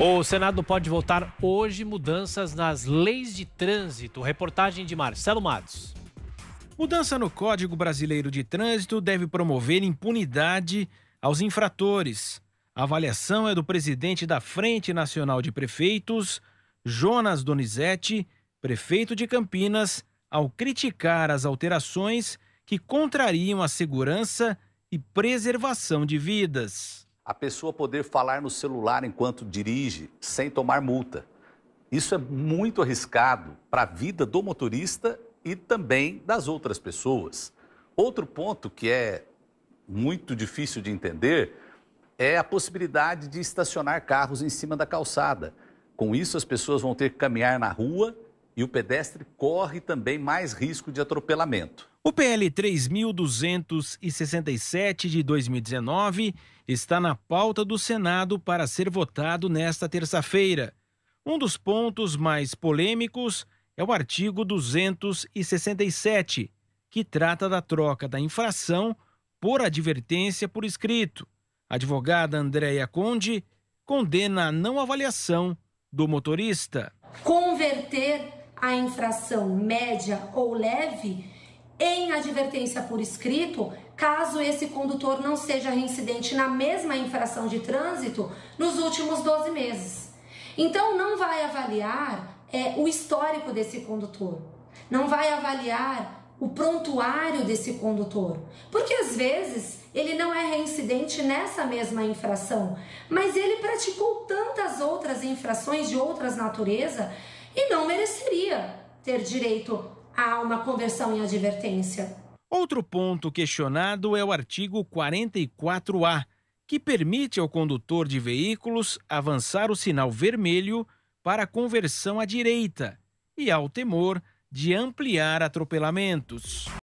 O Senado pode votar hoje mudanças nas leis de trânsito. Reportagem de Marcelo Matos. Mudança no Código Brasileiro de Trânsito deve promover impunidade aos infratores. A avaliação é do presidente da Frente Nacional de Prefeitos, Jonas Donizete, prefeito de Campinas, ao criticar as alterações que contrariam a segurança e preservação de vidas a pessoa poder falar no celular enquanto dirige sem tomar multa. Isso é muito arriscado para a vida do motorista e também das outras pessoas. Outro ponto que é muito difícil de entender é a possibilidade de estacionar carros em cima da calçada. Com isso, as pessoas vão ter que caminhar na rua e o pedestre corre também mais risco de atropelamento. O PL 3267 de 2019 está na pauta do Senado para ser votado nesta terça-feira. Um dos pontos mais polêmicos é o artigo 267, que trata da troca da infração por advertência por escrito. A advogada Andréia Conde condena a não avaliação do motorista. Converter a infração média ou leve em advertência por escrito, caso esse condutor não seja reincidente na mesma infração de trânsito nos últimos 12 meses. Então, não vai avaliar é, o histórico desse condutor, não vai avaliar o prontuário desse condutor, porque às vezes ele não é reincidente nessa mesma infração, mas ele praticou tantas outras infrações de outras natureza e não mereceria ter direito há uma conversão em advertência. Outro ponto questionado é o artigo 44A, que permite ao condutor de veículos avançar o sinal vermelho para conversão à direita e ao temor de ampliar atropelamentos.